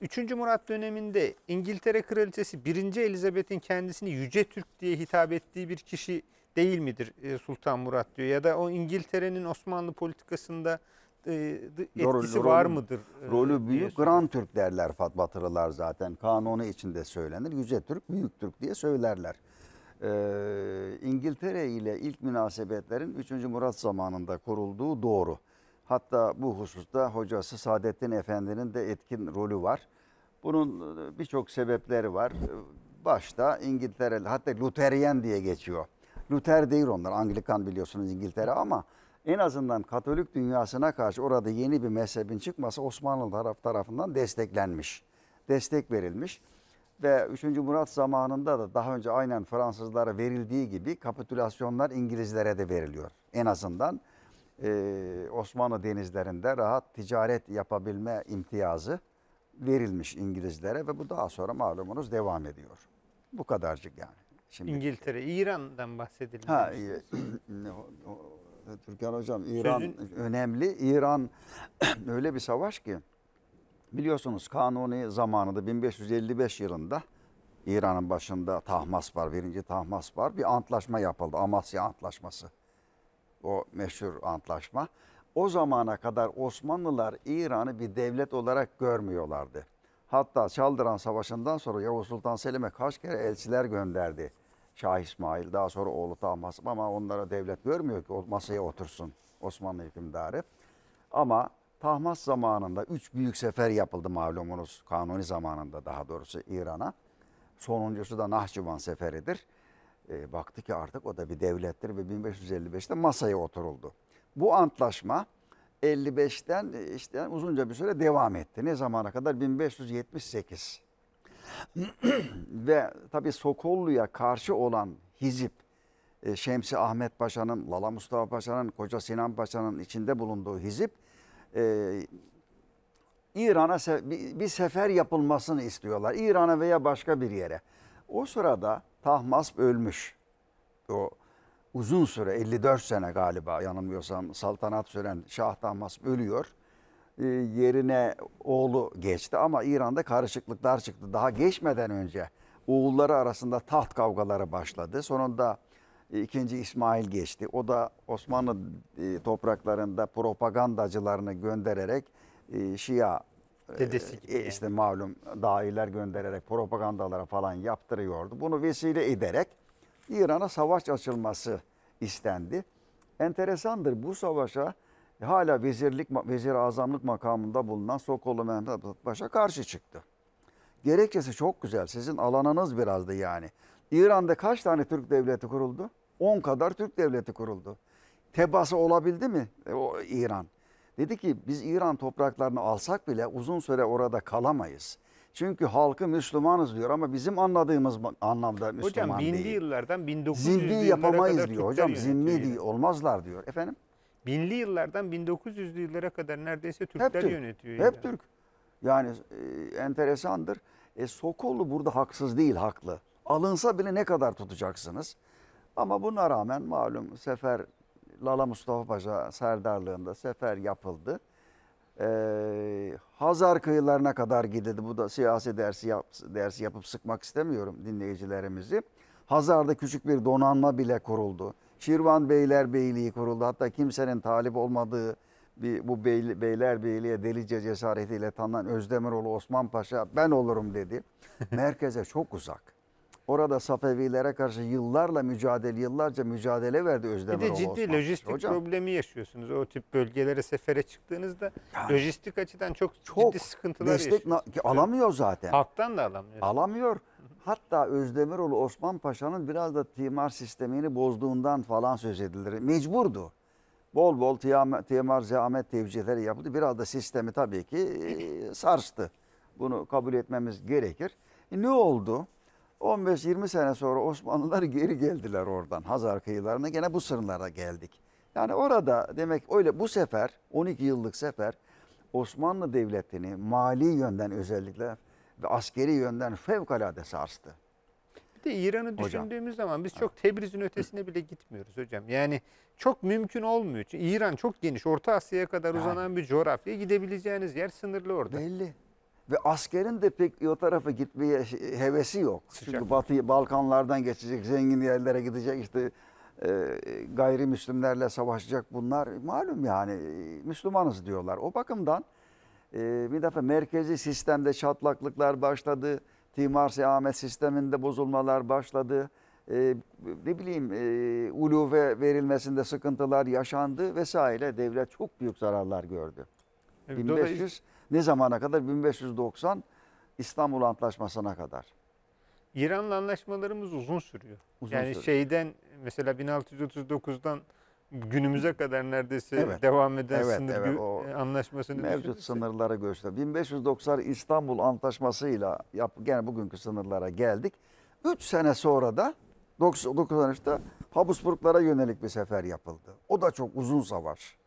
3. Murat döneminde İngiltere Kraliçesi 1. Elizabeth'in kendisini Yüce Türk diye hitap ettiği bir kişi değil midir e, Sultan Murat diyor? Ya da o İngiltere'nin Osmanlı politikasında e, etkisi rolü, var mıdır? E, rolü büyük. Grand Türk derler Batılılar zaten. Kanunu içinde söylenir. Yüce Türk, Büyük Türk diye söylerler. Ee, İngiltere ile ilk münasebetlerin 3. Murat zamanında kurulduğu doğru. Hatta bu hususta hocası Saadettin Efendi'nin de etkin rolü var. Bunun e, birçok sebepleri var. E, başta İngiltere, hatta Luteriyen diye geçiyor. Luther değil onlar, Anglikan biliyorsunuz İngiltere ama en azından Katolik dünyasına karşı orada yeni bir mezhebin çıkması Osmanlı taraf tarafından desteklenmiş. Destek verilmiş ve 3. Murat zamanında da daha önce aynen Fransızlara verildiği gibi kapitülasyonlar İngilizlere de veriliyor en azından e, Osmanlı denizlerinde rahat ticaret yapabilme imtiyazı verilmiş İngilizlere ve bu daha sonra malumunuz devam ediyor. Bu kadarcık yani. Şimdi İngiltere, İran'dan bahsedelim. Ha, Türkan Hocam İran Sözün... önemli. İran öyle bir savaş ki biliyorsunuz kanuni zamanında 1555 yılında İran'ın başında Tahmas var, birinci Tahmas var. Bir antlaşma yapıldı, Amasya Antlaşması o meşhur antlaşma. O zamana kadar Osmanlılar İran'ı bir devlet olarak görmüyorlardı. Hatta Çaldıran Savaşı'ndan sonra Yavuz Sultan Selim'e kaç kere elçiler gönderdi. Şah İsmail daha sonra oğlu Tahmasp ama onlara devlet görmüyor ki masaya otursun Osmanlı hükümdarı. Ama Tahmas zamanında üç büyük sefer yapıldı malumunuz Kanuni zamanında daha doğrusu İran'a. Sonuncusu da Nahçıvan seferidir. E, baktı ki artık o da bir devlettir ve 1555'te masaya oturuldu. Bu antlaşma 55'ten e, işte uzunca bir süre devam etti. Ne zamana kadar? 1578. ve tabii Sokollu'ya karşı olan hizip e, Şemsi Ahmet Paşa'nın, Lala Mustafa Paşa'nın, Koca Sinan Paşa'nın içinde bulunduğu hizip e, İran'a bir, bir sefer yapılmasını istiyorlar. İran'a veya başka bir yere. O sırada Tahmasp ölmüş. O uzun süre 54 sene galiba yanılmıyorsam saltanat süren Şah Tahmasp ölüyor. E, yerine oğlu geçti ama İran'da karışıklıklar çıktı. Daha geçmeden önce oğulları arasında taht kavgaları başladı. Sonunda e, ikinci İsmail geçti. O da Osmanlı e, topraklarında propagandacılarını göndererek e, Şia Dedesi ee, gibi. E, işte yani. malum dahiler göndererek propagandalara falan yaptırıyordu. Bunu vesile ederek İran'a savaş açılması istendi. Enteresandır bu savaşa hala vezirlik, vezir azamlık makamında bulunan Sokollu Mehmet Paşa karşı çıktı. Gerekçesi çok güzel. Sizin alanınız birazdı yani. İran'da kaç tane Türk devleti kuruldu? 10 kadar Türk devleti kuruldu. Tebası olabildi mi e, o İran? Dedi ki biz İran topraklarını alsak bile uzun süre orada kalamayız. Çünkü halkı Müslümanız diyor ama bizim anladığımız anlamda Müslüman hocam, değil. Hocam yıllardan 1900 Zimni yapamayız kadar diyor hocam. Zimni değil olmazlar diyor. Efendim? Binli yıllardan 1900'lü yıllara kadar neredeyse Türkler hep Türk, yönetiyor. Hep yani. Türk. Yani e, enteresandır. E, Sokollu burada haksız değil haklı. Alınsa bile ne kadar tutacaksınız? Ama buna rağmen malum sefer Lala Mustafa Paşa serdarlığında sefer yapıldı. Ee, Hazar kıyılarına kadar gidildi. Bu da siyasi dersi, yap, dersi yapıp sıkmak istemiyorum dinleyicilerimizi. Hazar'da küçük bir donanma bile kuruldu. Şirvan Beyler Beyliği kuruldu. Hatta kimsenin talip olmadığı bir, bu beyli, Beyler beyliğiye delice cesaretiyle tanınan Özdemiroğlu Osman Paşa ben olurum dedi. Merkeze çok uzak. Orada Safevilere karşı yıllarla mücadele, yıllarca mücadele verdi Özdemir Bir de ciddi Osman. lojistik Hocam. problemi yaşıyorsunuz. O tip bölgelere sefere çıktığınızda yani, lojistik açıdan çok, çok ciddi sıkıntılar destek yaşıyorsunuz. alamıyor zaten. Halktan da alamıyor. Alamıyor. Hatta Özdemiroğlu Osman Paşa'nın biraz da timar sistemini bozduğundan falan söz edilir. Mecburdu. Bol bol timar zahmet tevcihleri yapıldı. Biraz da sistemi tabii ki e, sarstı. Bunu kabul etmemiz gerekir. E ne oldu? 15-20 sene sonra Osmanlılar geri geldiler oradan. Hazar kıyılarına gene bu sınırlara geldik. Yani orada demek öyle bu sefer 12 yıllık sefer Osmanlı Devleti'ni mali yönden özellikle ve askeri yönden fevkalade sarstı. Bir de İran'ı düşündüğümüz zaman biz çok Tebriz'in ötesine bile gitmiyoruz hocam. Yani çok mümkün olmuyor. Çünkü İran çok geniş. Orta Asya'ya kadar uzanan yani. bir coğrafya. Gidebileceğiniz yer sınırlı orada. Belli. Ve askerin de pek o tarafa gitmeye hevesi yok. Sıcak. Çünkü Batı Balkanlardan geçecek, zengin yerlere gidecek işte e, gayrimüslimlerle savaşacak bunlar. Malum yani e, Müslümanız diyorlar. O bakımdan e, bir defa merkezi sistemde çatlaklıklar başladı. Timar Seamet sisteminde bozulmalar başladı. E, ne bileyim e, uluve verilmesinde sıkıntılar yaşandı vesaire. Devlet çok büyük zararlar gördü. Evet, 1500 ne zamana kadar? 1590 İstanbul Antlaşması'na kadar. İran'la anlaşmalarımız uzun sürüyor. Uzun yani sürüyor. şeyden mesela 1639'dan günümüze kadar neredeyse evet. devam eden evet, sınır evet, o anlaşmasını mevcut sınırlara göster. 1590 İstanbul Antlaşması'yla yap gene bugünkü sınırlara geldik. 3 sene sonra da 93'te Habsburglara yönelik bir sefer yapıldı. O da çok uzun savaş.